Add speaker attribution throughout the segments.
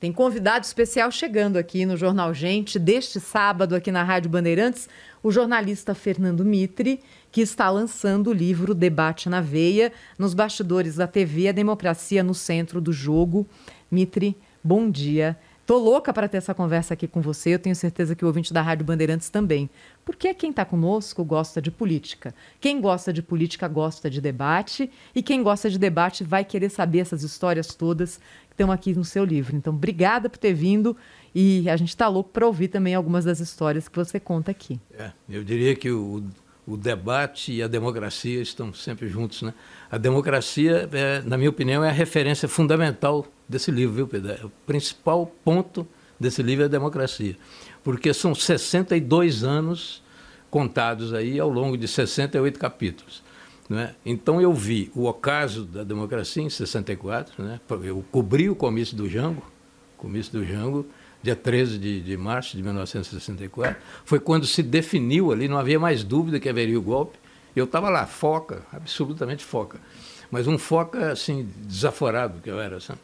Speaker 1: Tem convidado especial chegando aqui no Jornal Gente, deste sábado, aqui na Rádio Bandeirantes, o jornalista Fernando Mitre, que está lançando o livro Debate na Veia, nos bastidores da TV, a democracia no centro do jogo. Mitre, bom dia. Tô louca para ter essa conversa aqui com você. Eu tenho certeza que o ouvinte da Rádio Bandeirantes também. Porque quem está conosco gosta de política. Quem gosta de política gosta de debate. E quem gosta de debate vai querer saber essas histórias todas que estão aqui no seu livro. Então, obrigada por ter vindo. E a gente está louco para ouvir também algumas das histórias que você conta aqui.
Speaker 2: É, eu diria que o, o debate e a democracia estão sempre juntos. Né? A democracia, é, na minha opinião, é a referência fundamental desse livro, viu, Pedro? É o principal ponto desse livro é a democracia. Porque são 62 anos contados aí ao longo de 68 capítulos. Né? Então eu vi o ocaso da democracia em 64, né? eu cobri o comício do Jango, comício do Jango, dia 13 de, de março de 1964, foi quando se definiu ali, não havia mais dúvida que haveria o golpe. Eu estava lá, foca, absolutamente foca, mas um foca assim, desaforado que eu era. Sabe?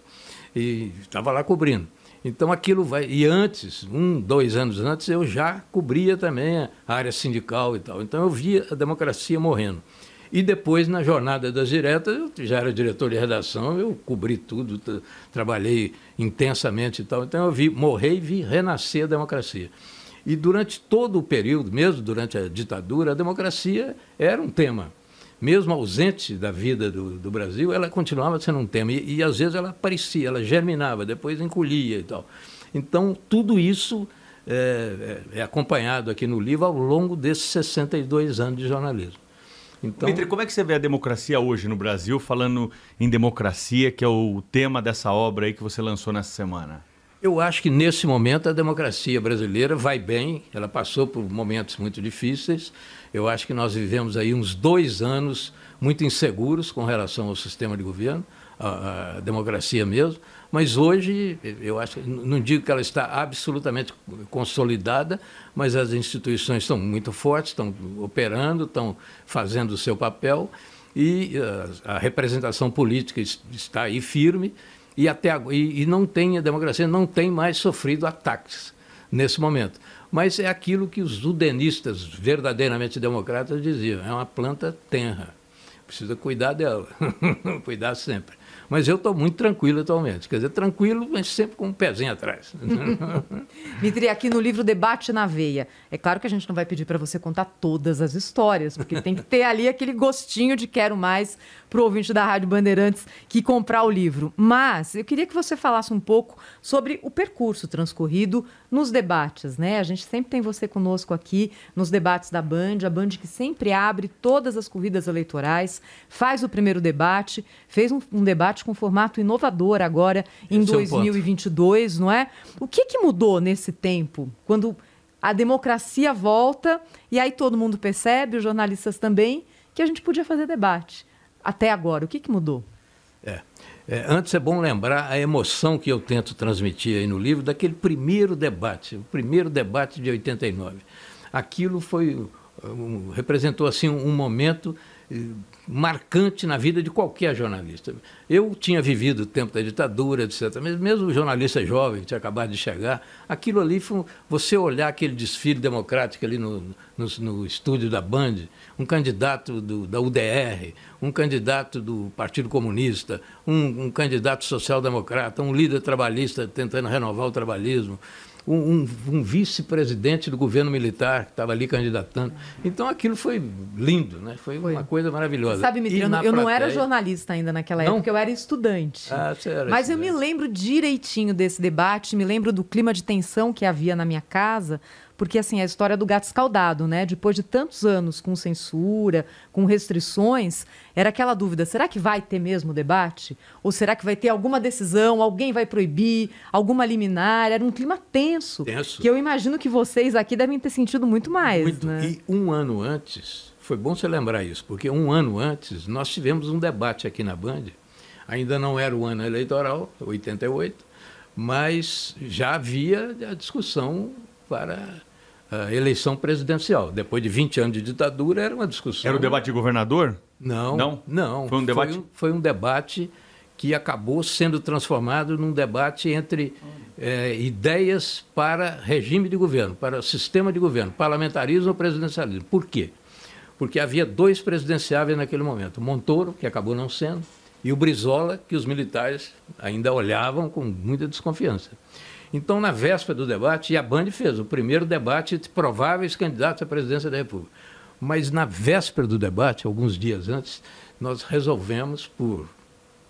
Speaker 2: e estava lá cobrindo. Então aquilo vai. E antes, um, dois anos antes, eu já cobria também a área sindical e tal. Então eu via a democracia morrendo. E depois, na jornada das diretas, eu já era diretor de redação, eu cobri tudo, trabalhei intensamente e tal. Então eu vi morrer e vi renascer a democracia. E durante todo o período, mesmo durante a ditadura, a democracia era um tema mesmo ausente da vida do, do Brasil, ela continuava sendo um tema. E, e, às vezes ela aparecia, ela germinava, depois encolhia e tal. Então, tudo isso é, é, é acompanhado aqui no livro ao longo desses 62 anos de jornalismo. Então... Mitre, como é que você vê a democracia
Speaker 3: hoje no Brasil, falando em democracia, que é o tema dessa obra aí que você lançou nessa
Speaker 2: semana? Eu acho que nesse momento a democracia brasileira vai bem, ela passou por momentos muito difíceis. Eu acho que nós vivemos aí uns dois anos muito inseguros com relação ao sistema de governo, à, democracia mesmo. Mas hoje, eu acho, não digo que ela está absolutamente consolidada, mas as instituições estão muito fortes, estão operando, estão fazendo o seu papel e a, eh, a representação política está aí firme e, até, e, e não tem, a democracia não tem mais sofrido ataques nesse momento. Mas é aquilo que os udenistas verdadeiramente democratas diziam: é uma planta tenra, precisa cuidar dela, cuidar sempre. Mas eu estou muito tranquilo atualmente. Quer dizer, tranquilo, mas sempre com um pezinho atrás.
Speaker 1: Mitri, aqui no livro Debate na Veia, é claro que a gente não vai pedir para você contar todas as histórias, porque tem que ter ali aquele gostinho de quero mais para o ouvinte da Rádio Bandeirantes que comprar o livro. Mas eu queria que você falasse um pouco sobre o percurso transcorrido nos debates, né? A gente sempre tem você conosco aqui nos debates da Band, a Band que sempre abre todas as corridas eleitorais, faz o primeiro debate, fez um, um debate debate com formato inovador agora, em Esse 2022, é não é? O que, que mudou nesse tempo? Quando a democracia volta e aí todo mundo percebe, os jornalistas também, que a gente podia fazer debate. Até agora, o que, que mudou?
Speaker 2: É. É, antes é bom lembrar a emoção que eu tento transmitir aí no livro daquele primeiro debate, o primeiro debate de 89. Aquilo foi um, representou assim um momento eh, marcante na vida de qualquer jornalista. Eu tinha vivido o tempo da ditadura, etc. Mas mesmo jornalista jovem, que tinha acabado de chegar, aquilo ali foi você olhar aquele desfile democrático ali no, no, no estúdio da Band, um candidato do, da UDR, um candidato do Partido Comunista, um, um candidato social-democrata, um líder trabalhista tentando renovar o trabalhismo um, um, um vice-presidente do governo militar que estava ali candidatando. Então aquilo foi lindo, né? Foi, foi. uma coisa maravilhosa. Você sabe, Mitriano, eu plateia... não era jornalista
Speaker 1: ainda naquela época, não? eu era estudante. Ah, você era Mas estudante. eu me lembro direitinho desse debate, me lembro do clima de tensão que havia na minha casa, porque assim, a história do gato escaldado, né? Depois de tantos anos com censura, com restrições, era aquela dúvida, será que vai ter mesmo debate? Ou será que vai ter alguma decisão, alguém vai proibir, alguma liminar? Era um clima tenso, tenso. que eu imagino que vocês aqui devem ter sentido muito mais, muito.
Speaker 2: Né? E um ano antes, foi bom você lembrar isso, porque um ano antes nós tivemos um debate aqui na Band, ainda não era o ano eleitoral, 88, mas já havia a discussão para a eleição presidencial. Depois de 20 anos de ditadura, era uma discussão. Era o debate de governador? Não. Não? Não. Foi um debate? Foi um, foi um debate que acabou sendo transformado num debate entre é, ideias para regime de governo, para sistema de governo, parlamentarismo ou presidencialismo. Por quê? Porque havia dois presidenciáveis naquele momento: o Montoro, que acabou não sendo, e o Brizola, que os militares ainda olhavam com muita desconfiança. Então, na véspera do debate, e a Band fez o primeiro debate de prováveis candidatos à presidência da República. Mas na véspera do debate, alguns dias antes, nós resolvemos, por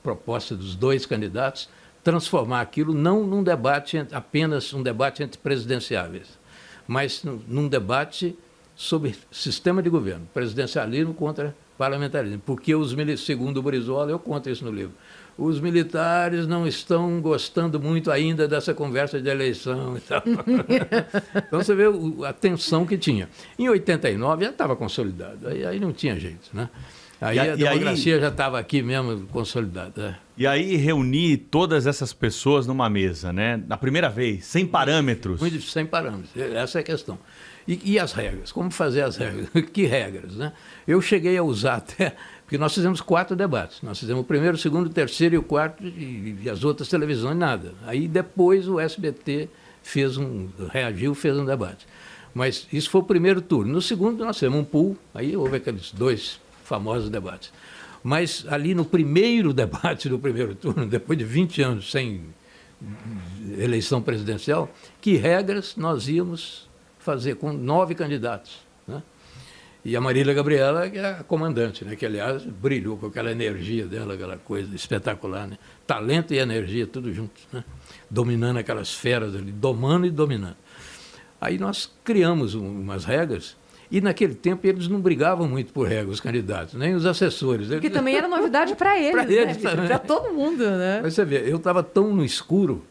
Speaker 2: proposta dos dois candidatos, transformar aquilo não num debate, apenas um debate entre presidenciáveis, mas num debate sobre sistema de governo, presidencialismo contra parlamentarismo. Porque os, segundo o Brizola, eu conto isso no livro, os militares não estão gostando muito ainda dessa conversa de eleição e tal. então você vê a tensão que tinha. Em 89 já estava consolidado, aí, aí não tinha jeito, né? Aí e, a democracia aí, já estava aqui mesmo consolidada. É.
Speaker 3: E aí reunir todas essas pessoas numa mesa,
Speaker 2: né? Na primeira vez, sem parâmetros. Muito, sem parâmetros, essa é a questão. E, e, as regras? Como fazer as regras? que regras, né? Eu cheguei a usar até porque nós fizemos quatro debates. Nós fizemos o primeiro, o segundo, o terceiro e o quarto, e, e as outras televisões, nada. Aí depois o SBT fez um. reagiu, fez um debate. Mas isso foi o primeiro turno. No segundo, nós fizemos um pool, aí houve aqueles dois famosos debates. Mas ali no primeiro debate do primeiro turno, depois de 20 anos sem eleição presidencial, que regras nós íamos fazer com nove candidatos? E a Marília Gabriela, que é a comandante, né? que, aliás, brilhou com aquela energia dela, aquela coisa espetacular. Né? Talento e energia, tudo junto, né? dominando aquelas feras ali, domando e dominando. Aí nós criamos umas regras e naquele tempo eles não brigavam muito por regras, os candidatos, nem os assessores. Porque eles... também era
Speaker 1: novidade para eles, para eles né? para
Speaker 2: todo mundo. Né? Mas você vê, eu estava tão no escuro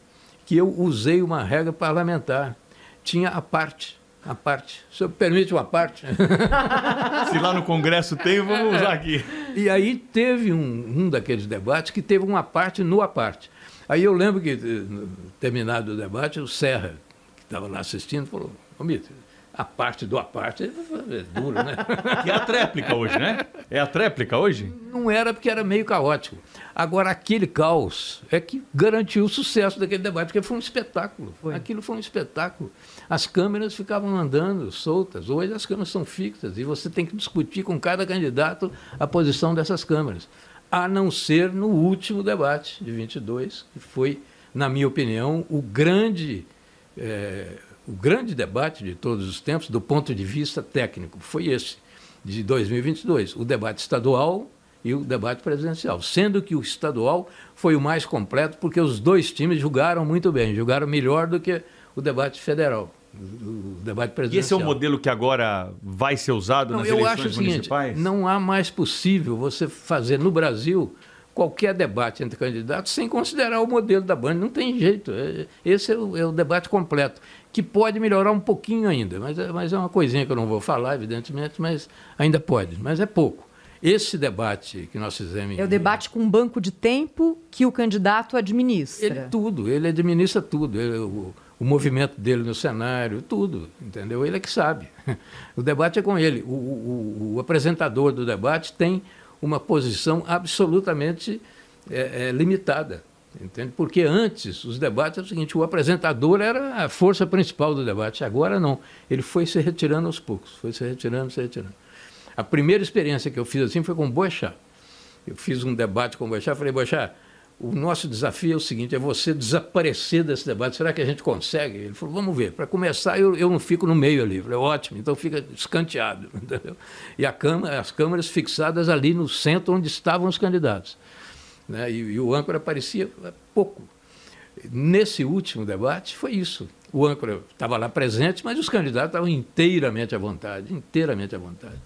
Speaker 2: que eu usei uma regra parlamentar. Tinha a parte a parte. senhor permite uma parte. Se lá no Congresso tem, vamos usar aqui. E aí teve um, um daqueles debates que teve uma parte no aparte. parte. Aí eu lembro que, eh, terminado o debate, o Serra, que estava lá assistindo, falou, Omito, a parte do a parte é duro, né? e é a tréplica hoje, né? É a tréplica hoje? Não era porque era meio caótico. Agora, aquele caos é que garantiu o sucesso daquele debate, porque foi um espetáculo. Foi. Aquilo foi um espetáculo. As câmeras ficavam andando soltas. Hoje as câmeras são fixas e você tem que discutir com cada candidato a posição dessas câmeras. A não ser no último debate de 22, que foi, na minha opinião, o grande. É o grande debate de todos os tempos, do ponto de vista técnico, foi esse, de 2022, o debate estadual e o debate presidencial, sendo que o estadual foi o mais completo, porque os dois times julgaram muito bem, julgaram melhor do que o debate federal. O debate presidencial. E esse é o modelo que agora
Speaker 3: vai ser usado não, nas eleições municipais?
Speaker 2: Seguinte, não há mais possível você fazer no Brasil qualquer debate entre candidatos sem considerar o modelo da banda. Não tem jeito. É, esse é o, é o, debate completo, que pode melhorar um pouquinho ainda, mas, é, mas é uma coisinha que eu não vou falar, evidentemente, mas ainda pode, mas é pouco. Esse debate que nós fizemos. É o
Speaker 1: debate com um banco de tempo que o candidato administra. Ele
Speaker 2: tudo, ele administra tudo. Ele, o, o movimento dele no cenário, tudo, entendeu? Ele é que sabe. O debate é com ele. O, o, o apresentador do debate tem uma posição absolutamente é, é, limitada. Entende? Porque antes os debates era o seguinte: o apresentador era a força principal do debate, agora não. Ele foi se retirando aos poucos, foi se retirando, se retirando. A primeira experiência que eu fiz assim foi com o Boechat. Eu fiz um debate com o Boechat, falei, Boechat, o nosso desafio é o seguinte: é você desaparecer desse debate. Será que a gente consegue? Ele falou: vamos ver. Para começar, eu, eu não fico no meio ali. Eu falei: ótimo, então fica escanteado. Entendeu? E a câmara, as câmeras fixadas ali no centro onde estavam os candidatos. Né? E, e o âncora aparecia pouco. Nesse último debate, foi isso. O âncora estava lá presente, mas os candidatos estavam inteiramente à vontade inteiramente à vontade.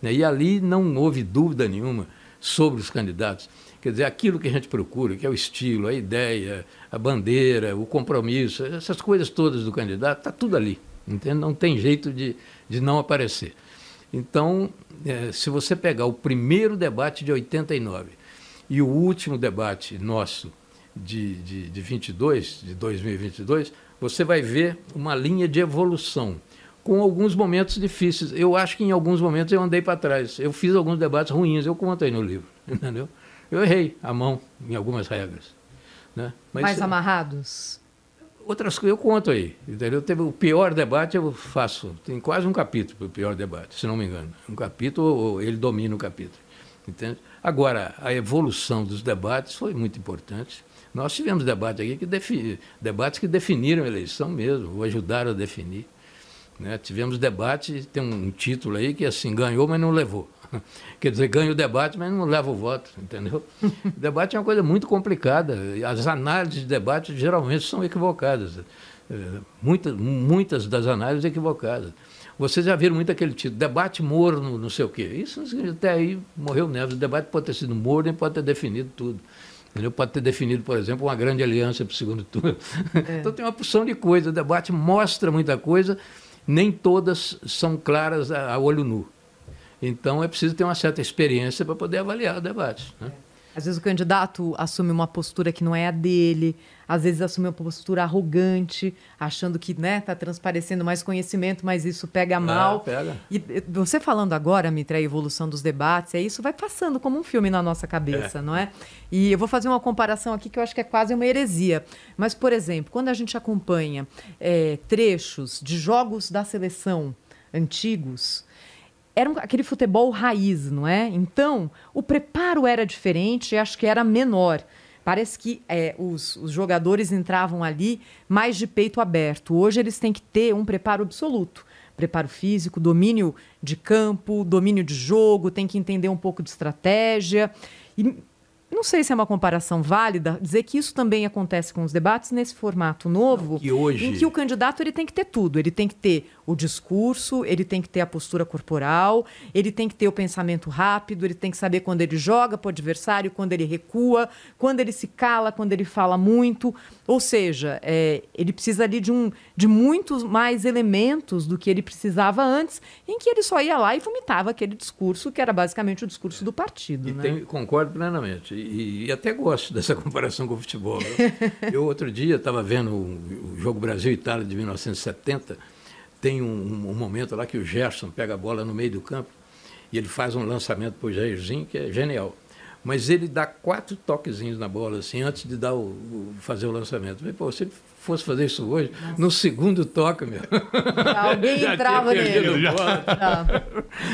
Speaker 2: Né? E ali não houve dúvida nenhuma sobre os candidatos. Quer dizer, aquilo que a gente procura, que é o estilo, a ideia, a bandeira, o compromisso, essas coisas todas do candidato, está tudo ali. Entende? Não tem jeito de, de não aparecer. Então, é, se você pegar o primeiro debate de 89 e o último debate nosso de, de, de 22, de 2022, você vai ver uma linha de evolução com alguns momentos difíceis. Eu acho que em alguns momentos eu andei para trás. Eu fiz alguns debates ruins, eu aí no livro, entendeu? Eu errei a mão em algumas regras. Né? Mas, Mais é
Speaker 1: amarrados?
Speaker 2: Outras coisas eu conto aí. Entendeu? Teve o pior debate eu faço. Tem quase um capítulo para o pior debate, se não me engano. Um capítulo, ele domina o capítulo. Entende? Agora, a evolução dos debates foi muito importante. Nós tivemos debates aqui que defini, debates que definiram a eleição mesmo, ou ajudaram a definir. Né? Tivemos debate, tem um título aí que assim, ganhou, mas não levou. Quer dizer, ganha o debate, mas não leva o voto, entendeu? o debate é uma coisa muito complicada. As análises de debate geralmente são equivocadas. É, muitas, muitas das análises equivocadas. Vocês já viram muito aquele título, tipo, debate morno, não sei o quê. Isso até aí morreu Neves. O debate pode ter sido morno e pode ter definido tudo. Entendeu? Pode ter definido, por exemplo, uma grande aliança para o segundo turno. É. Então tem uma porção de coisa. O debate mostra muita coisa, nem todas são claras a olho nu. Então é preciso ter uma certa experiência para poder avaliar o debate. Né? É.
Speaker 1: Às vezes o candidato assume uma postura que não é a dele, às vezes assume uma postura arrogante, achando que está né, tá transparecendo mais conhecimento, mas isso pega ah, mal. Ah, pega. E você falando agora, Mitra, a evolução dos debates, é isso vai passando como um filme na nossa cabeça, é. não é? E eu vou fazer uma comparação aqui que eu acho que é quase uma heresia. Mas, por exemplo, quando a gente acompanha é, trechos de jogos da seleção antigos, era aquele futebol raiz, não é? Então, o preparo era diferente, e acho que era menor. Parece que é, os, os, jogadores entravam ali mais de peito aberto. Hoje eles têm que ter um preparo absoluto. Preparo físico, domínio de campo, domínio de jogo, tem que entender um pouco de estratégia. E não sei se é uma comparação válida dizer que isso também acontece com os debates nesse formato novo, não, hoje... em que o candidato ele tem que ter tudo, ele tem que ter o discurso, ele tem que ter a postura corporal, ele tem que ter o pensamento rápido, ele tem que saber quando ele joga para o adversário, quando ele recua, quando ele se cala, quando ele fala muito, ou seja, é, ele precisa ali de um de muitos mais elementos do que ele precisava antes, em que ele só ia lá e vomitava aquele discurso que era basicamente o discurso do partido. E
Speaker 2: né? tem, concordo plenamente e, e, até gosto dessa comparação com o futebol. Eu, eu outro dia estava vendo o, o jogo Brasil-Itália de 1970. Tem um, um, momento lá que o Gerson pega a bola no meio do campo e ele faz um lançamento para o Jairzinho que é genial. Mas ele dá quatro toquezinhos na bola assim antes de dar o, o fazer o lançamento. Pô, se ele fosse fazer isso hoje, Nossa. no segundo toque, meu.
Speaker 1: alguém já entrava nele. Ah.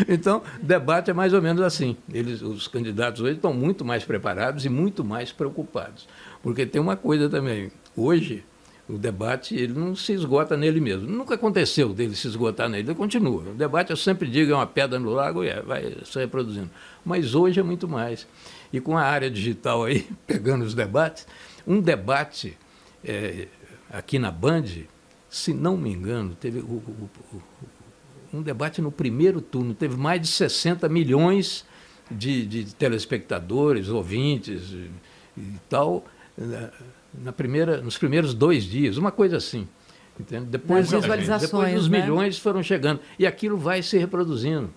Speaker 2: então, debate é mais ou menos assim. Eles, os candidatos hoje estão muito mais preparados e muito mais preocupados. Porque tem uma coisa também. Hoje, o debate ele não se esgota nele mesmo. Nunca aconteceu dele se esgotar nele, ele continua. O debate, eu sempre digo, é uma pedra no lago e é, vai se reproduzindo. Mas hoje é muito mais. E com a área digital aí, pegando os debates, um debate é, aqui na Band, se não me engano, teve o, o, o, um debate no primeiro turno, teve mais de 60 milhões de, de telespectadores, ouvintes e, e tal, na, na, primeira, nos primeiros dois dias, uma coisa assim. Entende? Depois, depois os né? milhões foram chegando. E aquilo vai se reproduzindo.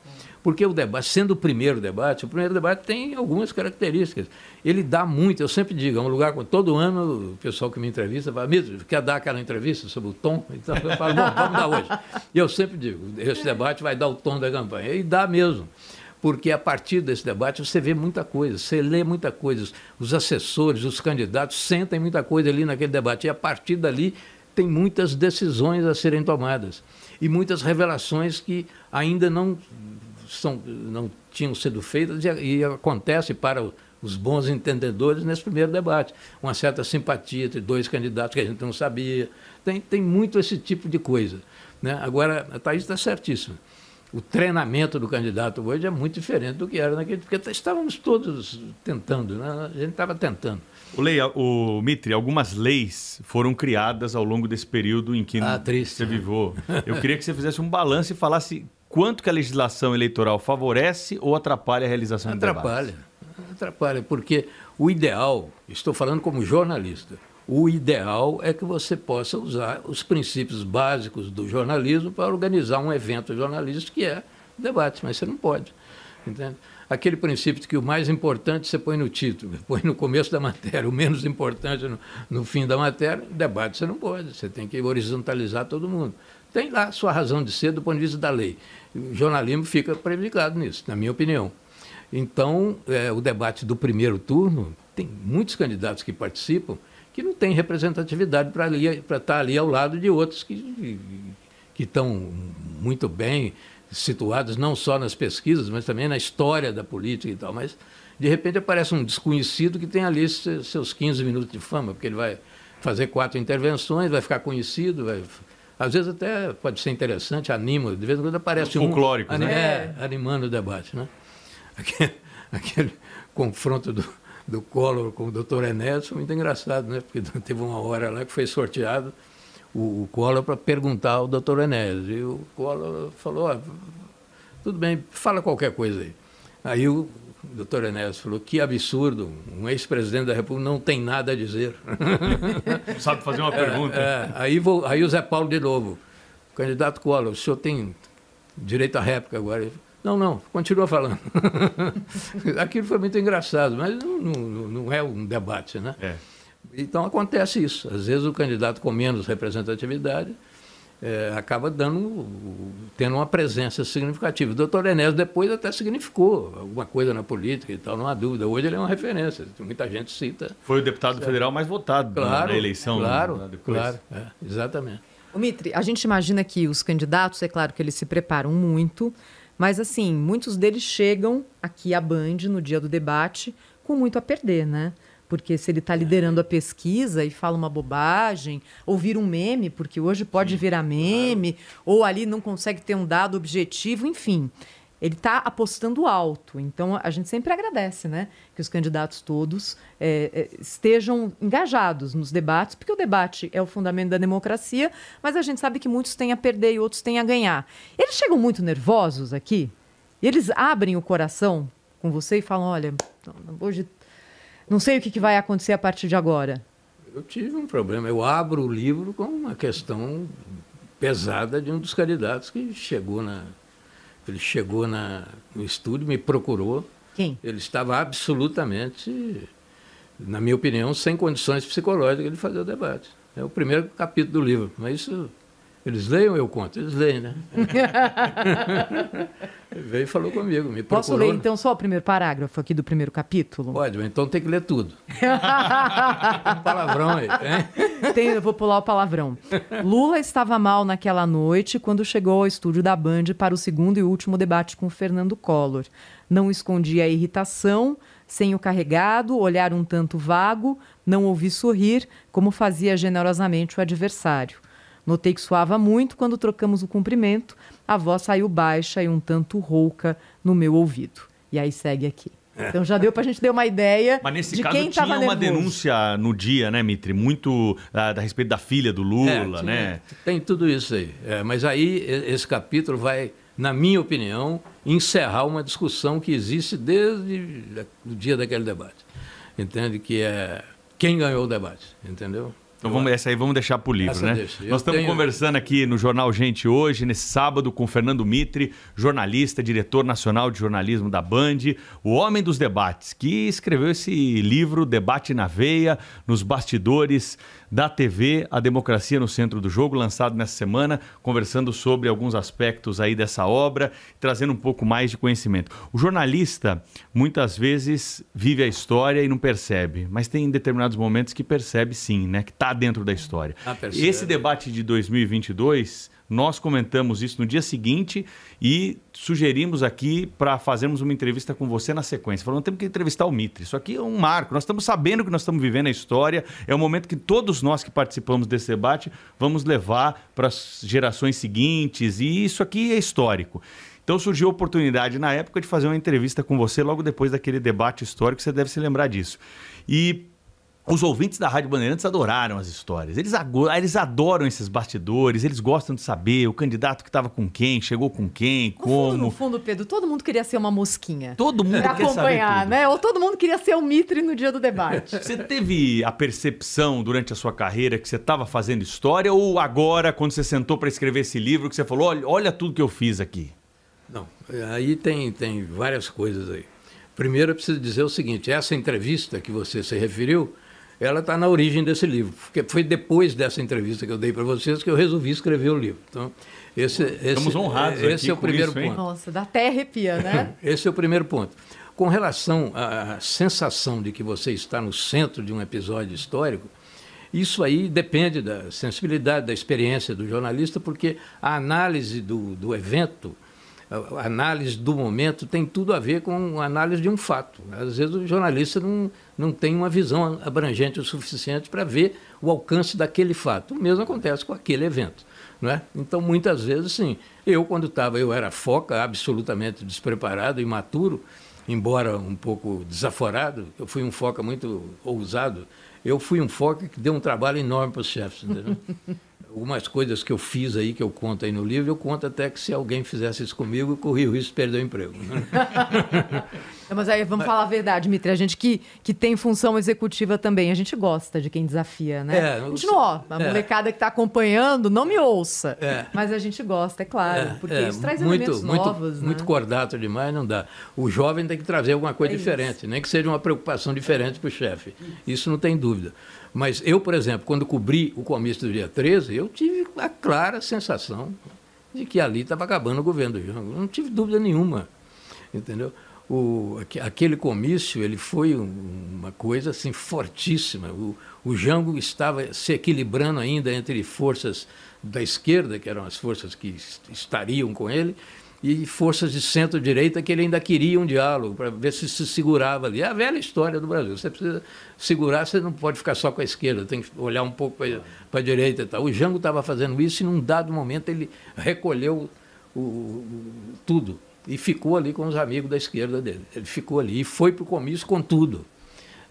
Speaker 2: Porque o debate, sendo o primeiro debate, o primeiro debate tem algumas características. Ele dá muito, eu sempre digo, é um lugar que todo ano o pessoal que me entrevista fala, mesmo, quer dar aquela entrevista sobre o tom? Então eu falo, bom vamos dar hoje. E eu sempre digo, esse debate vai dar o tom da campanha. E dá mesmo porque a partir desse debate você vê muita coisa, você lê muita coisa, os assessores, os candidatos sentem muita coisa ali naquele debate, e a partir dali tem muitas decisões a serem tomadas e muitas revelações que ainda não são, não tinham sido feitas e, e acontece para os bons entendedores nesse primeiro debate. Uma certa simpatia entre dois candidatos que a gente não sabia. Tem, tem muito esse tipo de coisa. Né? Agora, a Thaís está certíssima. O treinamento do candidato hoje é muito diferente do que era naquele. Porque estávamos todos tentando, né? a gente estava tentando.
Speaker 3: O, lei, o Mitre, algumas leis foram criadas ao longo desse período em que ah, triste, você né? vivou. Eu queria que você fizesse um balanço e falasse quanto que a
Speaker 2: legislação eleitoral favorece ou atrapalha a realização atrapalha, debates? Atrapalha, atrapalha, porque o ideal, estou falando como jornalista, o ideal é que você possa usar os princípios básicos do jornalismo para organizar um evento jornalístico que é debate, mas você não pode. Entende? Aquele princípio de que o mais importante você põe no título, põe no começo da matéria, o menos importante no, no fim da matéria, debate você não pode, você tem que horizontalizar todo mundo tem lá sua razão de ser do ponto de vista da lei. O jornalismo fica prejudicado nisso, na minha opinião. Então, é, o debate do primeiro turno, tem muitos candidatos que participam que não têm representatividade para estar tá ali ao lado de outros que estão muito bem situados, não só nas pesquisas, mas também na história da política e tal. Mas, de repente, aparece um desconhecido que tem ali seus 15 minutos de fama, porque ele vai fazer quatro intervenções, vai ficar conhecido, vai às vezes até pode ser interessante, anima, de vez em quando aparece um. folclórico, né? É, é, animando o debate, né? Aquele, aquele confronto do, do Collor com o doutor Enéas foi muito engraçado, né? Porque teve uma hora lá que foi sorteado o, o Collor para perguntar ao doutor Enéas. E o Collor falou, ah, tudo bem, fala qualquer coisa aí. Aí o o doutor Enéas falou: que absurdo, um ex-presidente da República não tem nada a dizer. Não sabe fazer uma é, pergunta. É, é, aí, vou, aí o Zé Paulo de novo: candidato Collor, o senhor tem direito à réplica agora? Ele, não, não, continua falando. Aquilo foi muito engraçado, mas não, não, não é um debate, né? É. Então acontece isso. Às vezes o candidato com menos representatividade é, acaba dando, tendo uma presença significativa. O doutor Enéas depois até significou alguma coisa na política e tal, não há dúvida. Hoje ele é uma referência,
Speaker 3: muita gente cita. Foi o deputado certo. federal mais votado claro, na eleição. Né, claro, né, claro, é,
Speaker 2: exatamente.
Speaker 1: O a gente imagina que os candidatos, é claro que eles se preparam muito, mas assim, muitos deles chegam aqui à Band no dia do debate com muito a perder, né? porque se ele está liderando a pesquisa e fala uma bobagem, ou vira um meme, porque hoje pode Sim, virar meme, claro. ou ali não consegue ter um dado objetivo, enfim. Ele está apostando alto. Então, a gente sempre agradece né, que os candidatos todos é, é, estejam engajados nos debates, porque o debate é o fundamento da democracia, mas a gente sabe que muitos têm a perder e outros têm a ganhar. Eles chegam muito nervosos aqui, e eles abrem o coração com você e falam: olha, hoje não sei o que, que vai acontecer a partir de agora.
Speaker 2: Eu tive um problema. Eu abro o livro com uma questão pesada de um dos candidatos que chegou na. Ele chegou na, no estúdio, me procurou. Quem? Ele estava absolutamente, na minha opinião, sem condições psicológicas de fazer o debate. É o primeiro capítulo do livro. Mas isso eles leem ou eu conto? Eles leem, né? Ele veio e falou comigo, me procurou. Posso ler né? então
Speaker 1: só o primeiro parágrafo aqui do primeiro capítulo? Pode, mas então tem que ler tudo.
Speaker 2: um palavrão aí, hein?
Speaker 1: Tem, eu vou pular o palavrão. Lula estava mal naquela noite quando chegou ao estúdio da Band para o segundo e último debate com Fernando Collor. Não escondia a irritação, sem o carregado, olhar um tanto vago, não ouvi sorrir, como fazia generosamente o adversário. Notei que suava muito quando trocamos o cumprimento, a voz saiu baixa e um tanto rouca no meu ouvido. E aí segue aqui. É. Então já deu para a gente ter uma ideia. Mas nesse de caso quem tinha uma nervoso. denúncia
Speaker 3: no dia, né, Mitri? Muito ah, a, a respeito da filha do Lula, é, né?
Speaker 2: Tem tudo isso aí. É, mas aí esse capítulo vai, na minha opinião, encerrar uma discussão que existe desde o dia daquele debate. Entende? Que é quem ganhou o debate, entendeu?
Speaker 3: Então vamos, essa aí vamos deixar para o livro, essa né? Deixa. Nós estamos tenho... conversando aqui no Jornal Gente hoje, nesse sábado, com Fernando Mitre, jornalista, diretor nacional de jornalismo da Band, o homem dos debates, que escreveu esse livro, Debate na Veia, nos bastidores da TV, A Democracia no Centro do Jogo, lançado nessa semana, conversando sobre alguns aspectos aí dessa obra, trazendo um pouco mais de conhecimento. O jornalista muitas vezes vive a história e não percebe, mas tem determinados momentos que percebe sim, né? Que tá dentro da história. Esse debate de 2022, nós comentamos isso no dia seguinte e sugerimos aqui para fazermos uma entrevista com você na sequência. Falando, temos que entrevistar o Mitre. Isso aqui é um marco. Nós estamos sabendo que nós estamos vivendo a história. É um momento que todos nós que participamos desse debate vamos levar para as gerações seguintes. E isso aqui é histórico. Então surgiu a oportunidade na época de fazer uma entrevista com você logo depois daquele debate histórico, você deve se lembrar disso. E os ouvintes da Rádio Bandeirantes adoraram as histórias. Eles, eles adoram esses bastidores, eles gostam de saber o candidato que estava com quem, chegou com quem, como. No fundo, no
Speaker 1: fundo, Pedro, todo mundo queria ser uma mosquinha. Todo mundo queria pra Para acompanhar, né? Ou todo mundo queria ser o Mitre no dia do debate.
Speaker 3: Você teve a percepção durante a sua carreira que você estava fazendo história ou agora, quando você sentou para escrever esse livro, que você falou: olha, olha tudo que eu fiz aqui?
Speaker 2: Não, aí tem, tem várias coisas aí. Primeiro, eu preciso dizer o seguinte: essa entrevista que você se referiu ela está na origem desse livro, porque foi depois dessa entrevista que eu dei para vocês que eu resolvi escrever o livro. Então, esse, Estamos esse, honrados é, esse é o primeiro isso, ponto.
Speaker 1: Nossa, dá até arrepia, né?
Speaker 2: esse é o primeiro ponto. Com relação à sensação de que você está no centro de um episódio histórico, isso aí depende da sensibilidade, da experiência do jornalista, porque a análise do, do evento a análise do momento tem tudo a ver com a análise de um fato. Às vezes o jornalista não, não tem uma visão abrangente o suficiente para ver o alcance daquele fato. O mesmo acontece com aquele evento. é Então, muitas vezes, sim. Eu, quando estava, eu era foca, absolutamente despreparado, imaturo, embora um pouco desaforado. Eu fui um foca muito ousado. Eu fui um foca que deu um trabalho enorme para os chefes. Entendeu? algumas coisas que eu fiz aí, que eu conto aí no livro, eu conto até que se alguém fizesse isso comigo, eu corria o risco de perder o emprego. Né?
Speaker 1: É, mas aí vamos falar a verdade, Mitre. A gente que, que tem função executiva também, a gente gosta de quem desafia, né? É, a gente não, ó, a é. molecada que está acompanhando, não me ouça. É. Mas a gente gosta, é claro, é, porque é, isso traz muito, elementos novos. Muito, né? muito
Speaker 2: cordato demais, não dá. O jovem tem que trazer alguma coisa diferente, isso. nem que seja uma preocupação diferente para o chefe. Isso não tem dúvida. Mas eu, por exemplo, quando cobri o comício do dia 13, eu tive a clara sensação de que ali estava acabando o governo do Jango. Não tive dúvida nenhuma. Entendeu? o, aquele comício ele foi uma coisa assim fortíssima. O, o Jango estava se equilibrando ainda entre forças da esquerda, que eram as forças que estariam com ele, e forças de centro-direita que ele ainda queria um diálogo para ver se se segurava ali. É a velha história do Brasil. Você precisa segurar, você não pode ficar só com a esquerda, tem que olhar um pouco para a direita e tal. O Jango estava fazendo isso e num dado momento ele recolheu o, o, tudo e ficou ali com os amigos da esquerda dele. Ele ficou ali e foi para o comício com tudo.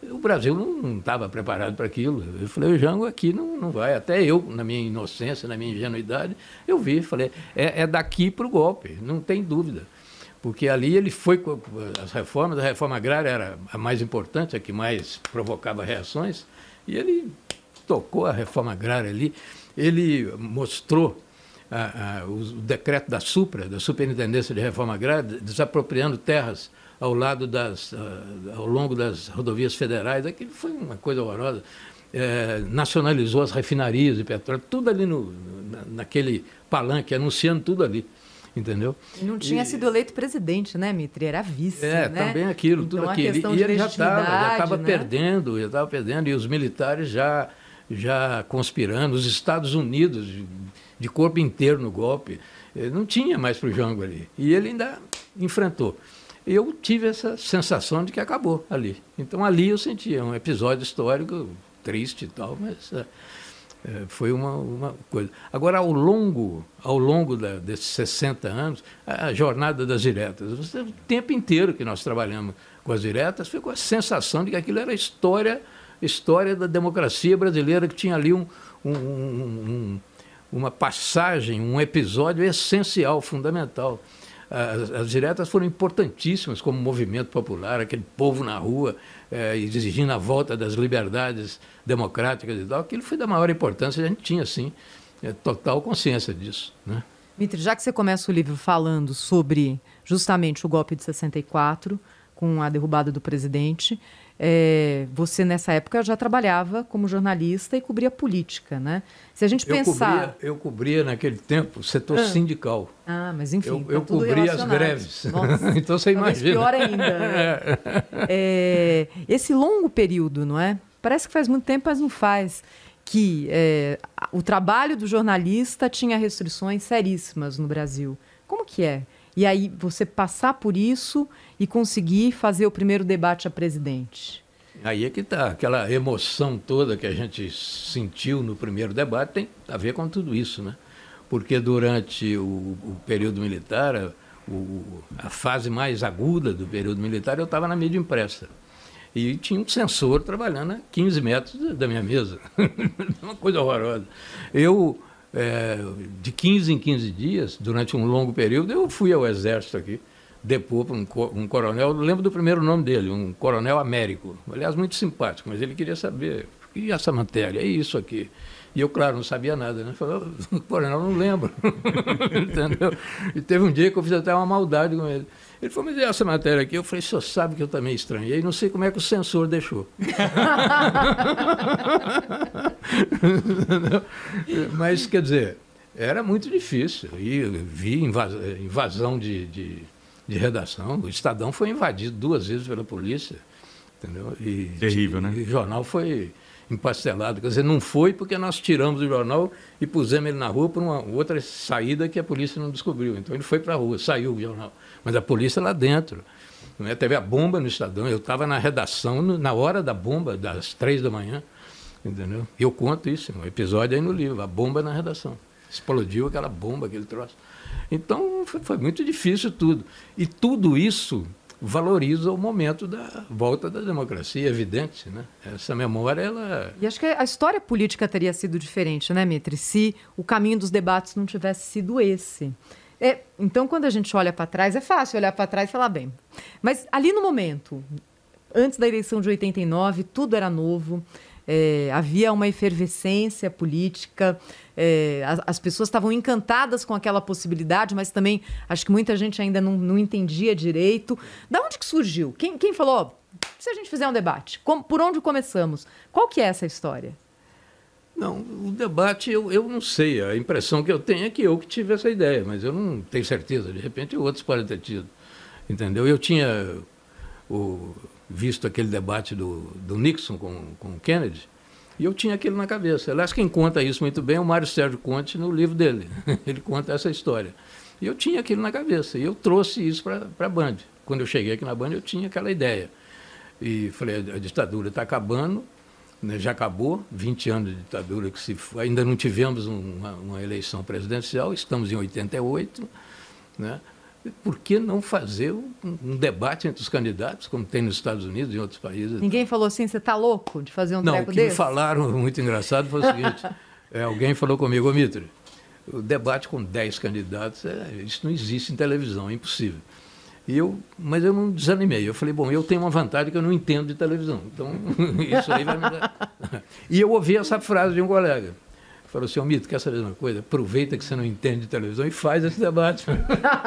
Speaker 2: O Brasil não estava preparado para aquilo. Eu falei, o Jango aqui não, não vai. Até eu, na minha inocência, na minha ingenuidade, eu vi, falei, é, é daqui para o golpe, não tem dúvida. Porque ali ele foi as reformas, a reforma agrária era a mais importante, a que mais provocava reações, e ele tocou a reforma agrária ali. Ele mostrou a, a, o decreto da Supra, da Superintendência de Reforma Agrária, desapropriando terras ao lado das, ao longo das rodovias federais, aquilo foi uma coisa horrorosa. É, nacionalizou as refinarias de petróleo, tudo ali no, naquele palanque, anunciando tudo ali. Entendeu?
Speaker 1: Não tinha e, sido eleito presidente, né, Mitre? Era vice. É, né? também aquilo, então, tudo aquilo. E ele já estava né?
Speaker 2: perdendo, já estava perdendo, e os militares já, já conspirando, os Estados Unidos de corpo inteiro no golpe. Eh, não tinha mais para o Jango ali. E ele ainda enfrentou. Eu tive essa sensação de que acabou ali. Então ali eu sentia um episódio histórico triste e tal, mas é, foi uma, uma coisa. Agora, ao longo, ao longo da, desses 60 anos, a, jornada das diretas, o tempo inteiro que nós trabalhamos com as diretas, ficou a sensação de que aquilo era história, história da democracia brasileira, que tinha ali um, um, um, uma passagem, um episódio essencial, fundamental. As, as, diretas foram importantíssimas como movimento popular, aquele povo na rua eh, exigindo a volta das liberdades democráticas e tal. Aquilo foi da maior importância, a gente tinha, sim eh, total consciência disso. Né?
Speaker 1: Mitre, já que você começa o livro falando sobre justamente o golpe de 64, com a derrubada do presidente, é, você, nessa época, já trabalhava como jornalista e cobria política, né? Se a gente eu pensar...
Speaker 2: Cobria, eu cobria, naquele tempo, o setor ah. sindical. Ah, mas enfim. Eu, tá eu cobria as greves. então você imagina. pior ainda. Né? é,
Speaker 1: esse longo período, não é? Parece que faz muito tempo, mas não faz que é, o trabalho do jornalista tinha restrições seríssimas no Brasil. Como que é e aí você passar por isso e conseguir fazer o primeiro debate a presidente.
Speaker 2: Aí é que está. Aquela emoção toda que a gente sentiu no primeiro debate tem a ver com tudo isso, né? Porque durante o, o período militar, a, o, a fase mais aguda do período militar, eu estava na mídia impressa. E tinha um sensor trabalhando a 15 metros da minha mesa. Uma coisa horrorosa. Eu é, de 15 em 15 dias, durante um longo período, eu fui ao exército aqui, depor para um, um, coronel, lembro do primeiro nome dele, um coronel Américo, aliás, muito simpático, mas ele queria saber, e essa matéria, é isso aqui? E eu, claro, não sabia nada, né? Falei, coronel, não lembro, entendeu? E teve um dia que eu fiz até uma maldade com ele. Ele falou, me deu essa matéria aqui. Eu falei, o senhor sabe que eu também estranhei, não sei como é que o censor deixou. Mas, quer dizer, era muito difícil. E vi invasão de, de, de, redação. O Estadão foi invadido duas vezes pela polícia. Entendeu? E, Terrível, né? E o jornal foi empastelado. Quer dizer, não foi porque nós tiramos o jornal e pusemos ele na rua por uma outra saída que a polícia não descobriu. Então ele foi para a rua, saiu o jornal. Mas a polícia lá dentro. Né? Teve a bomba no Estadão, eu estava na redação no, na hora da bomba, das três da manhã. Entendeu? eu conto isso, um episódio aí no livro, a bomba na redação. Explodiu aquela bomba, aquele troço. Então foi, foi muito difícil tudo. E tudo isso valoriza o momento da volta da democracia, evidente, né? Essa memória, ela...
Speaker 1: E acho que a história política teria sido diferente, né, Mitre? Se o caminho dos debates não tivesse sido esse. É, então, quando a gente olha para trás, é fácil olhar para trás e falar bem. Mas ali no momento, antes da eleição de 89, tudo era novo. É, havia uma efervescência política, é, as, as, pessoas estavam encantadas com aquela possibilidade, mas também acho que muita gente ainda não, não entendia direito. Da onde que surgiu? Quem, quem falou, se a gente fizer um debate, como, por onde começamos? Qual que é essa história?
Speaker 2: Não, o debate eu, eu não sei. A impressão que eu tenho é que eu que tive essa ideia, mas eu não tenho certeza. De repente outros podem ter tido. Entendeu? Eu tinha o visto aquele debate do, do Nixon com, com o Kennedy, e eu tinha aquilo na cabeça. Aliás, quem conta isso muito bem é o Mário Sérgio Conte no livro dele. Ele conta essa história. E eu tinha aquilo na cabeça, e eu trouxe isso para a Band. Quando eu cheguei aqui na Band, eu tinha aquela ideia. E falei, a ditadura está acabando, né, já acabou, 20 anos de ditadura, que se, ainda não tivemos uma, uma eleição presidencial, estamos em 88, né? por que não fazer um, um, debate entre os candidatos, como tem nos Estados Unidos e em outros países? Ninguém
Speaker 1: falou assim, você está louco de fazer um debate? Não, o que me
Speaker 2: falaram, muito engraçado, foi o seguinte, é, alguém falou comigo, ô Mitre, o debate com 10 candidatos, é, isso não existe em televisão, é impossível. E eu, mas eu não desanimei, eu falei, bom, eu tenho uma vantagem que eu não entendo de televisão, então isso aí vai me dar... e eu ouvi essa frase de um colega, Falou, seu assim, Mito, quer saber uma coisa? Aproveita que você não entende de televisão e faz esse debate.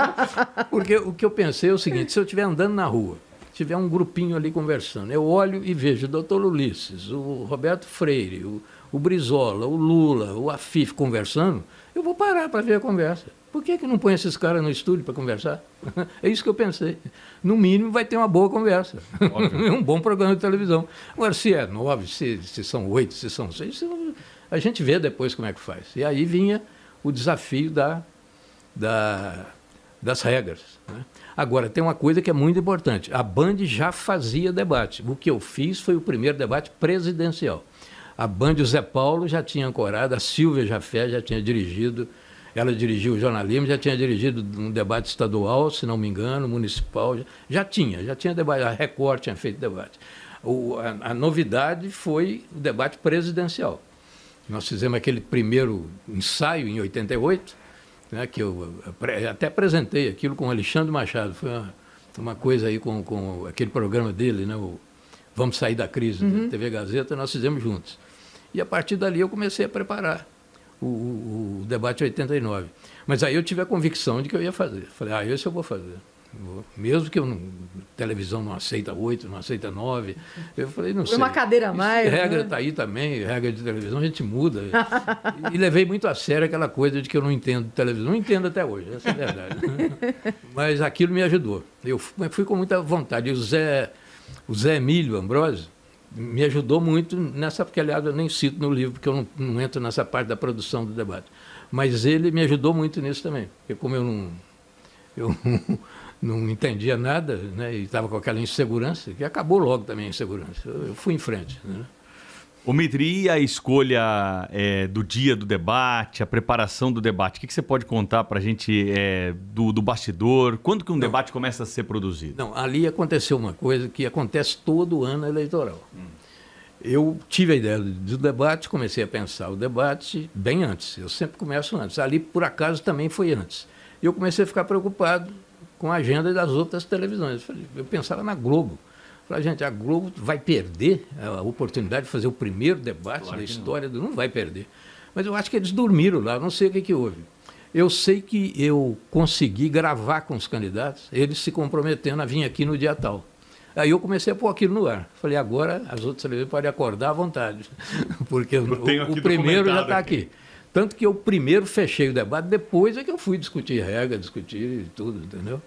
Speaker 2: Porque o que eu pensei é o seguinte, se eu estiver andando na rua, tiver um grupinho ali conversando, eu olho e vejo o doutor Ulisses, o Roberto Freire, o, o Brizola, o Lula, o Afif conversando, eu vou parar para ver a conversa. Por que, que não põe esses caras no estúdio para conversar? É isso que eu pensei. No mínimo vai ter uma boa conversa. um bom programa de televisão. Agora, se é nove, se, se são oito, se são seis, se, a gente vê depois como é que faz. E aí vinha o desafio da, da, das regras. Né? Agora, tem uma coisa que é muito importante. A Band já fazia debate. O que eu fiz foi o primeiro debate presidencial. A Band, o Zé Paulo já tinha ancorado, a Silvia Jafé já tinha dirigido, ela dirigiu o jornalismo, já tinha dirigido um debate estadual, se não me engano, municipal, já, já tinha, já tinha debate, a Record tinha feito debate. O, a, a novidade foi o debate presidencial. Nós fizemos aquele primeiro ensaio em 88, né, que eu até apresentei aquilo com o Alexandre Machado. Foi uma, uma coisa aí com, com, aquele programa dele, né, o Vamos Sair da Crise, né, uhum. da TV Gazeta, nós fizemos juntos. E a partir dali eu comecei a preparar o, o, o debate 89. Mas aí eu tive a convicção de que eu ia fazer. Falei, ah, esse eu vou fazer. Mesmo que eu não, televisão não aceita oito, não aceita nove. Eu falei, não Foi sei. Uma
Speaker 1: cadeira a mais. Né? regra está
Speaker 2: aí também, regra de televisão, a gente muda. e levei muito a sério aquela coisa de que eu não entendo de televisão. Não entendo até hoje, essa é a verdade. Mas aquilo me ajudou. Eu fui, com muita vontade. E o Zé, o Zé Emílio Ambrose me ajudou muito nessa, porque aliás eu nem cito no livro, porque eu não, não entro nessa parte da produção do debate. Mas ele me ajudou muito nisso também. Porque como eu não. Eu não entendia nada né, e estava com aquela insegurança, que acabou logo também a insegurança. Eu, fui em frente. Né?
Speaker 3: O Mitri, a escolha é, do dia do debate, a preparação do debate, o que, que você pode contar para a gente é, do, do, bastidor? Quando que um não, debate
Speaker 2: começa a ser produzido? Não, ali aconteceu uma coisa que acontece todo ano eleitoral. Hum. Eu tive a ideia do debate, comecei a pensar o debate bem antes. Eu sempre começo antes. Ali, por acaso, também foi antes. E eu comecei a ficar preocupado com a agenda das outras televisões. Eu, falei, eu pensava na Globo. Eu falei, gente, a Globo vai perder a oportunidade de fazer o primeiro debate claro da história. Não. Do... não vai perder. Mas eu acho que eles dormiram lá, não sei o que, que houve. Eu sei que eu consegui gravar com os candidatos, eles se comprometendo a vir aqui no dia tal. Aí eu comecei a pôr aquilo no ar. Falei, agora as outras televisões podem acordar à vontade, porque o, o primeiro já está aqui. aqui. Tanto que eu primeiro fechei o debate, depois é que eu fui discutir regra, discutir tudo, entendeu?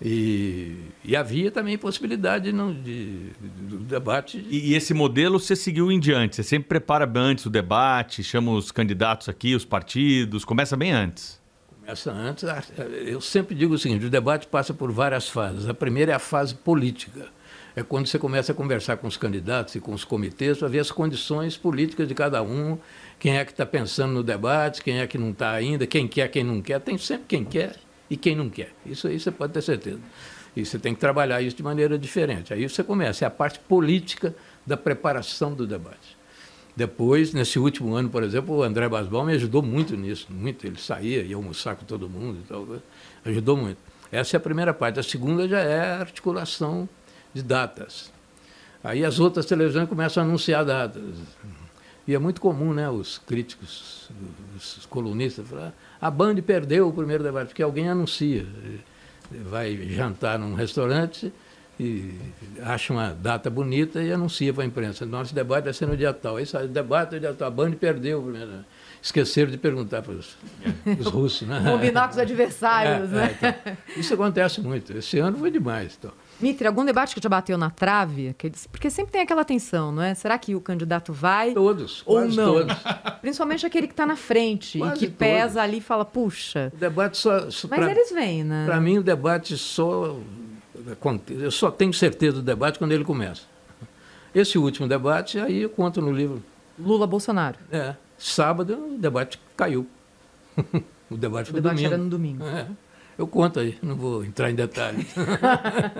Speaker 2: E, e, havia também possibilidade não, de, do debate. E, e, esse
Speaker 3: modelo você seguiu em diante? Você sempre prepara bem antes o debate, chama os candidatos aqui, os partidos, começa bem antes?
Speaker 2: Começa antes. Ah, eu sempre digo o seguinte: o debate passa por várias fases. A primeira é a fase política. É quando você começa a conversar com os candidatos e com os comitês para ver as condições políticas de cada um, quem é que está pensando no debate, quem é que não está ainda, quem quer, quem não quer. Tem sempre quem quer e quem não quer. Isso aí você pode ter certeza. E você tem que trabalhar isso de maneira diferente. Aí você começa, é a parte política da preparação do debate. Depois, nesse último ano, por exemplo, o André Basbal me ajudou muito nisso, muito. Ele saía e almoçar com todo mundo e tal, né? ajudou muito. Essa é a primeira parte. A segunda já é a articulação de datas. Aí as outras televisões começam a anunciar datas. E é muito comum, né, os críticos, os colunistas, falar, a Band perdeu o primeiro debate, porque alguém anuncia. Vai jantar num restaurante e acha uma data bonita e anuncia para a imprensa. Nosso debate vai ser no dia tal. Esse debate no dia tal. A Band perdeu o primeiro debate esqueceram de perguntar para os, é. os russos. Né? Combinar com
Speaker 1: os adversários. É, é né? É, então,
Speaker 2: isso acontece muito. Esse ano foi demais. Então.
Speaker 1: Mitre, algum debate que já bateu na trave? Porque sempre tem aquela tensão, não é? Será que o candidato vai? Todos, ou não? Todos. Principalmente aquele que está na frente quase e que todos. pesa ali e fala, puxa. O
Speaker 2: debate só. só
Speaker 1: Mas pra, eles vêm, né? Para
Speaker 2: mim, o debate só. Eu só tenho certeza do debate quando ele começa. Esse último debate, aí eu conto no livro. Lula-Bolsonaro. É. Sábado, o debate caiu. o debate foi o debate domingo. era no domingo. É. Eu conto aí, não vou entrar em detalhes.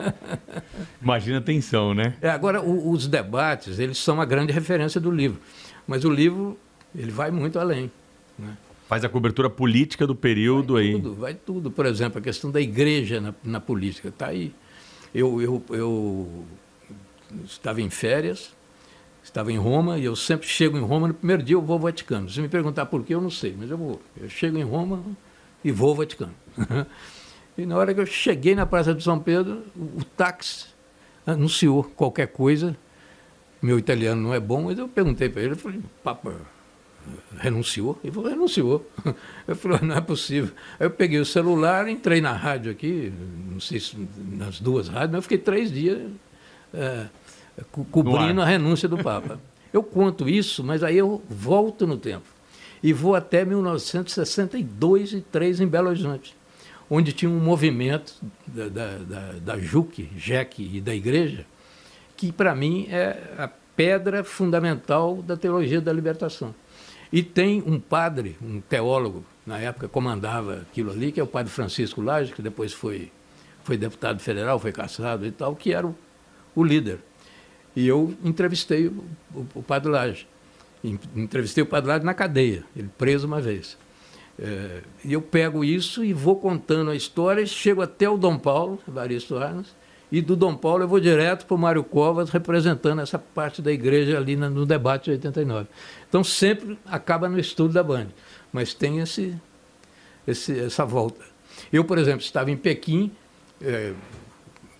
Speaker 2: Imagina a tensão, né? É, agora, o, os debates, eles são a grande referência do livro. Mas o livro, ele vai muito além. Né?
Speaker 3: Faz a cobertura política do período vai aí. Tudo, vai tudo.
Speaker 2: Por exemplo, a questão da igreja na, na política está aí. Eu, eu, eu estava em férias, estava em Roma, e eu sempre chego em Roma, no primeiro dia eu vou ao Vaticano. Se me perguntar por quê, eu não sei, mas eu vou. Eu chego em Roma, e vou ao Vaticano. e na hora que eu cheguei na Praça de São Pedro, o, o táxi anunciou qualquer coisa. Meu italiano não é bom, mas eu perguntei para ele, eu falei, Papa, renunciou? Ele falou, renunciou. Eu falei, não é possível. Aí eu peguei o celular, entrei na rádio aqui, não sei se nas duas rádios, mas eu fiquei três dias é, cobrindo a renúncia do Papa. Eu conto isso, mas aí eu volto no tempo e vou até 1962 e 3 em Belo Horizonte, onde tinha um movimento da, da, da, da JUC, JEC e da Igreja, que para mim é a pedra fundamental da teologia da libertação. E tem um padre, um teólogo, na época comandava aquilo ali, que é o padre Francisco Lage, que depois foi, foi deputado federal, foi caçado e tal, que era o, o líder. E eu entrevistei o, o, o padre Lage. Entrevistei o Padrado na cadeia, ele preso uma vez. É, e eu pego isso e vou contando a história, chego até o Dom Paulo, Evaristo Armas e do Dom Paulo eu vou direto para o Mário Covas, representando essa parte da igreja ali no debate de 89. Então sempre acaba no estudo da Band, mas tem esse, esse, essa volta. Eu, por exemplo, estava em Pequim, é,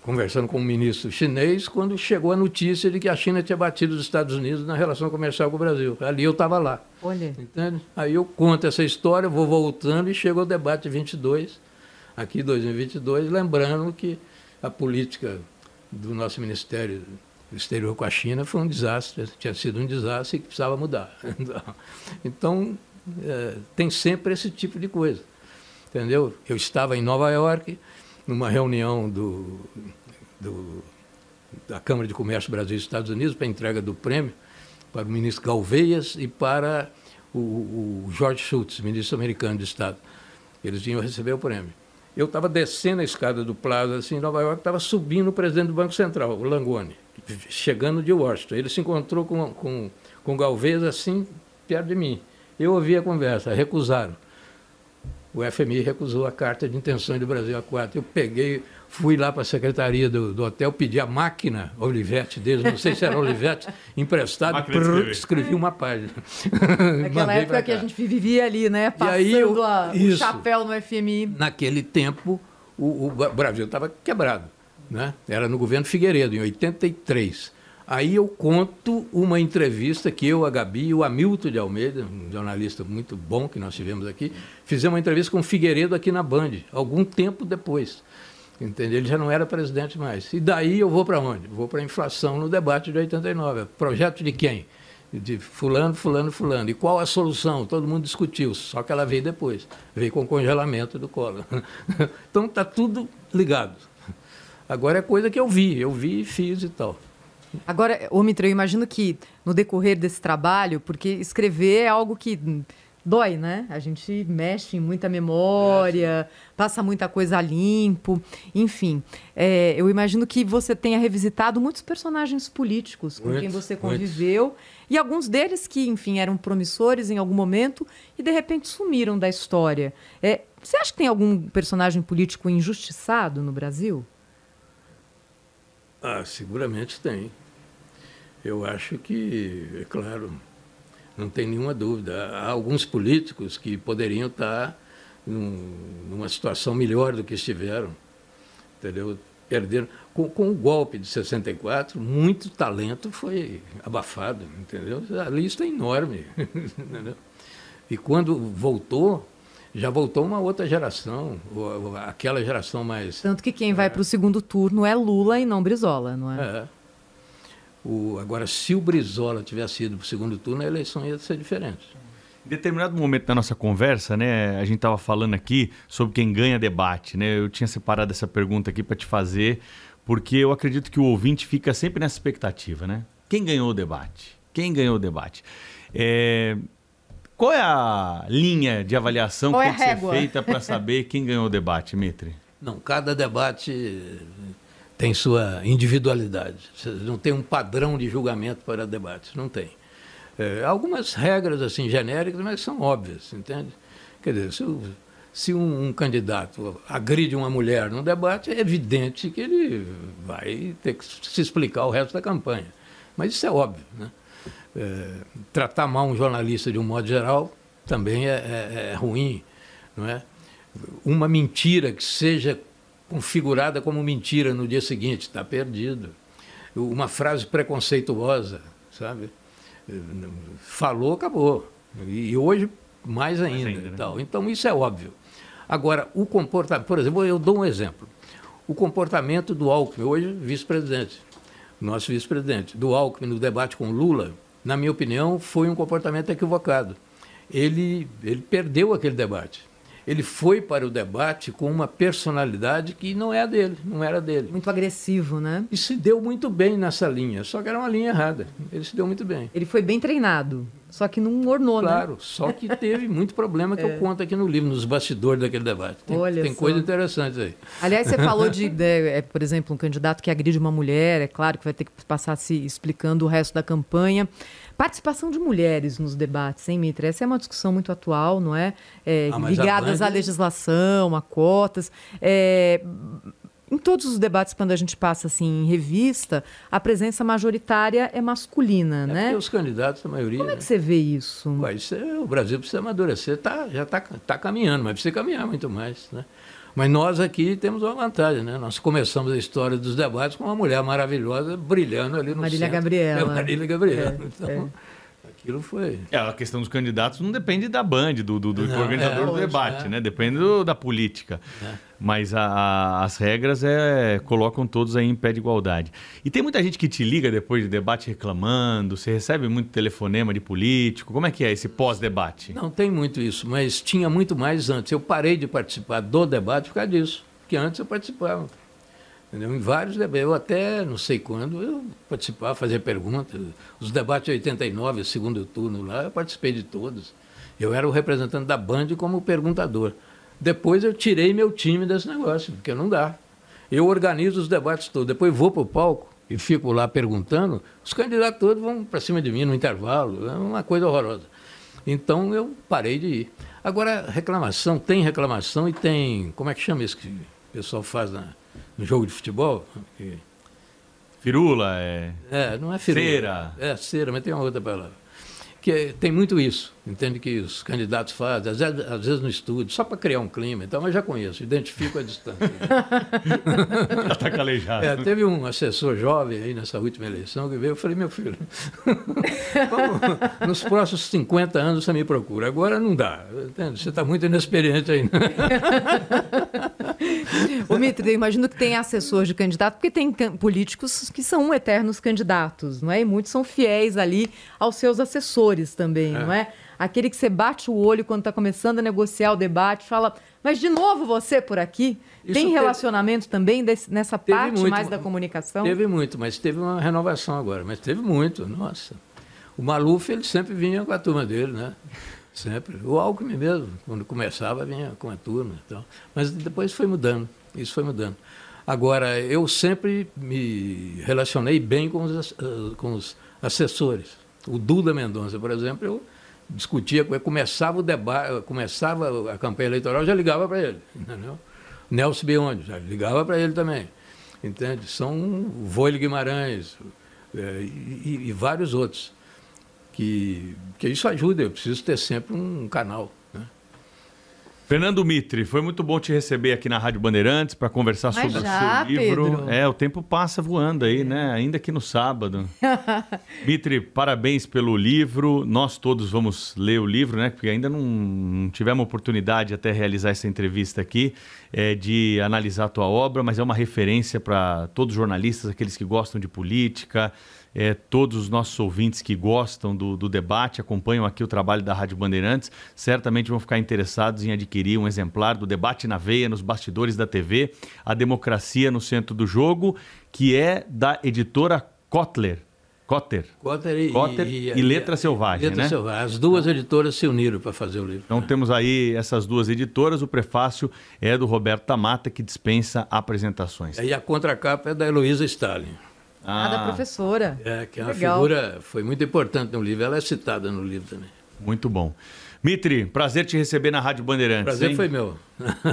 Speaker 2: conversando com o um ministro chinês, quando chegou a notícia de que a China tinha batido os Estados Unidos na relação comercial com o Brasil. Ali eu estava lá. Olha. Entende? Aí eu conto essa história, vou voltando e chego ao debate 22, aqui 2022, lembrando que a política do nosso Ministério do Exterior com a China foi um desastre, tinha sido um desastre que precisava mudar. Então, então, é, tem sempre esse tipo de coisa. Entendeu? Eu estava em Nova York, numa reunião do do, da Câmara de Comércio Brasil e Estados Unidos para a entrega do prêmio para o ministro Galveias e para o, o George Schultz, ministro americano de Estado. Eles vinham receber o prêmio. Eu estava descendo a escada do Plaza, assim, em Nova York, estava subindo o presidente do Banco Central, o Langoni, chegando de Washington. Ele se encontrou com, com, com Galvez, assim, perto de mim. Eu ouvi a conversa, recusaram. O FMI recusou a carta de intenções do Brasil a 4. Eu peguei Fui lá para a secretaria do, do, hotel, pedi a máquina Olivetti deles, não sei se era Olivetti, emprestado, prrr, escrevi uma página. Naquela época que
Speaker 1: a gente vivia ali, né? Passando e aí a, o chapéu no FMI.
Speaker 2: Naquele tempo, o, o Brasil estava quebrado. Né? Era no governo Figueiredo, em 83. Aí eu conto uma entrevista que eu, a Gabi e o Hamilton de Almeida, um jornalista muito bom que nós tivemos aqui, fizemos uma entrevista com o Figueiredo aqui na Band, algum tempo depois. Entendeu? Ele já não era presidente mais. E daí eu vou para onde? Vou para a inflação no debate de 89. Projeto de quem? De fulano, fulano, fulano. E qual a solução? Todo mundo discutiu, só que ela veio depois. Veio com o congelamento do colo. então está tudo ligado.
Speaker 1: Agora é coisa que eu vi, eu vi e fiz e tal. Agora, ô Mitra, eu imagino que no decorrer desse trabalho, porque escrever é algo que dói, né? A gente mexe em muita memória, é, passa muita coisa limpo, enfim. É, eu imagino que você tenha revisitado muitos personagens políticos com muito, quem você conviveu muito. e alguns deles que, enfim, eram promissores em algum momento e de repente sumiram da história. É, você acha que tem algum personagem político injustiçado no Brasil?
Speaker 2: Ah, seguramente tem. Eu acho que, é claro, não tem nenhuma dúvida. Há alguns políticos que poderiam estar num, numa situação melhor do que estiveram, entendeu? Perderam. Com, com o golpe de 64, muito talento foi abafado, entendeu? A lista é enorme. E quando voltou, já voltou uma outra geração, aquela geração mais.
Speaker 1: Tanto que quem vai para o segundo turno é Lula e não Brizola, não é?
Speaker 2: É. O, agora, se o Brizola tivesse ido para o segundo turno, a eleição ia ser diferente. Em determinado momento da nossa conversa,
Speaker 3: né, a gente estava falando aqui sobre quem ganha debate. Né? Eu tinha separado essa pergunta aqui para te fazer, porque eu acredito que o ouvinte fica sempre nessa expectativa. Né? Quem ganhou o debate? Quem ganhou o debate? É... Qual é a linha de avaliação Qual que tem é que ser feita para saber quem ganhou o debate, Mitre? Não,
Speaker 2: cada debate tem sua individualidade. Não tem um padrão de julgamento para debates, não tem. É, algumas regras assim genéricas, mas são óbvias, entende? Quer dizer, se, se um, um, candidato agride uma mulher num debate, é evidente que ele vai ter que se explicar o resto da campanha. Mas isso é óbvio, né? É, tratar mal um jornalista de um modo geral também é, é, é ruim, não é? Uma mentira que seja configurada como mentira no dia seguinte, está perdido. Uma frase preconceituosa, sabe? Falou, acabou. E hoje, mais ainda. Mais ainda né? Então, isso é óbvio. Agora, o comportamento, por exemplo, eu dou um exemplo. O comportamento do Alckmin, hoje vice-presidente, nosso vice-presidente, do Alckmin no debate com Lula, na minha opinião, foi um comportamento equivocado. Ele, ele perdeu aquele debate ele foi para o debate com uma personalidade que não é a dele, não era dele. Muito agressivo, né? E se deu muito bem nessa linha, só que era uma linha errada. Ele se deu
Speaker 1: muito bem. Ele foi bem treinado. Só que não ornou, né? Claro, né? só que
Speaker 2: teve muito problema que é. eu conto aqui no livro, nos bastidores daquele debate. Tem, Olha tem coisa interessante aí. Aliás, você falou de,
Speaker 1: é, por exemplo, um candidato que agride uma mulher, é claro que vai ter que passar se explicando o resto da campanha. Participação de mulheres nos debates, hein, Mitra? Essa é uma discussão muito atual, não é? é ah, ligadas à legislação, a cotas. É, em todos os debates, quando a gente passa assim em revista, a presença majoritária é masculina, é né? os
Speaker 2: candidatos, a maioria. Como é que você vê isso? Ué, isso é, o Brasil precisa amadurecer, tá, já está tá caminhando, mas precisa caminhar muito mais. Né? Mas nós aqui temos uma vantagem, né? Nós começamos a história dos debates com uma mulher maravilhosa, brilhando ali no Marília centro. Gabriela. É Marília Gabriela. É, então, é aquilo foi. É, a
Speaker 3: questão dos candidatos não depende da Band, do, do, do não, organizador é, do debate, é. né? Depende do, da política. É. Mas a, a, as regras é, colocam todos aí em pé de igualdade. E tem muita gente que te liga depois de debate reclamando, você
Speaker 2: recebe muito telefonema de político. Como é que é esse pós-debate? Não tem muito isso, mas tinha muito mais antes. Eu parei de participar do debate por causa disso, porque antes eu participava. Entendeu? Em vários debates. Eu até, não sei quando, eu participava, fazia perguntas. Os debates de 89, o segundo turno lá, eu participei de todos. Eu era o representante da Band como perguntador. Depois eu tirei meu time desse negócio, porque não dá. Eu organizo os debates todos. Depois vou para o palco e fico lá perguntando. Os candidatos todos vão para cima de mim no intervalo. É uma coisa horrorosa. Então eu parei de ir. Agora, reclamação, tem reclamação e tem. Como é que chama isso que o pessoal faz na no jogo de futebol. Que... É. Firula, é. É, não é firula. Cera. É, cera, mas tem uma outra palavra. Que é, tem muito isso entende que os candidatos fazem, às vezes, às vezes no estúdio, só para criar um clima. Então, eu já conheço, identifico a distância. já está calejado. É, teve um assessor jovem aí nessa última eleição que veio, eu falei, meu filho, vamos, nos próximos 50 anos você me procura. Agora não dá, entende? Você está muito inexperiente ainda. Né?
Speaker 1: Ô, Mitre, eu imagino que tem assessor de candidato, porque tem políticos que são eternos candidatos, não é? E muitos são fiéis ali aos seus assessores também, é. não é? aquele que você bate o olho quando está começando a negociar o debate, fala, mas de novo você por aqui? Isso Tem relacionamento teve, também desse, nessa parte muito, mais da comunicação? Teve
Speaker 2: muito, mas teve uma renovação agora, mas teve muito, nossa. O Maluf, ele sempre vinha com a turma dele, né? Sempre. O Alckmin mesmo, quando começava, vinha com a turma. Então. Mas depois foi mudando, isso foi mudando. Agora, eu sempre me relacionei bem com os, eh, com os assessores. O Duda Mendonça, por exemplo, eu discutia com ele, começava o debate, começava a campanha eleitoral, já ligava para ele, entendeu? Nelson Biondi, já ligava para ele também, entende? São Voile Guimarães é, e, e, vários outros, que, que isso ajuda, eu preciso ter sempre um canal.
Speaker 3: Fernando Mitre, foi muito bom te receber aqui na Rádio Bandeirantes para conversar Mas sobre já, o seu livro. Pedro. É, o tempo passa voando aí, né? Ainda que no sábado. Mitre, parabéns pelo livro. Nós todos vamos ler o livro, né? Porque ainda não, tivemos oportunidade até realizar essa entrevista aqui é, de analisar a tua obra, mas é uma referência para todos os jornalistas, aqueles que gostam de política, é, todos os nossos ouvintes que gostam do, do, debate, acompanham aqui o trabalho da Rádio Bandeirantes, certamente vão ficar interessados em adquirir um exemplar do Debate na Veia, nos bastidores da TV, A Democracia no Centro do Jogo, que é da editora Kotler. Cotter.
Speaker 2: Cotter e, Cotter e, e, e Letra
Speaker 3: Selvagem. Letra né? Selvagem. As duas editoras se uniram para fazer o livro. Então temos aí essas duas editoras. O prefácio é do Roberto Tamata, que dispensa apresentações. E a
Speaker 2: contracapa é da Heloísa Stalin. Ah. ah,
Speaker 1: da professora.
Speaker 2: É, que é uma Legal. figura, foi muito
Speaker 3: importante no livro, ela é citada no livro também. Muito bom. Mitri, prazer te receber na Rádio Bandeirantes. Prazer hein? foi meu.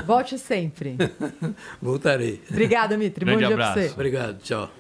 Speaker 1: Volte sempre. Voltarei. Obrigado, Mitri. Grande bom dia abraço. pra você. Obrigado,
Speaker 2: tchau.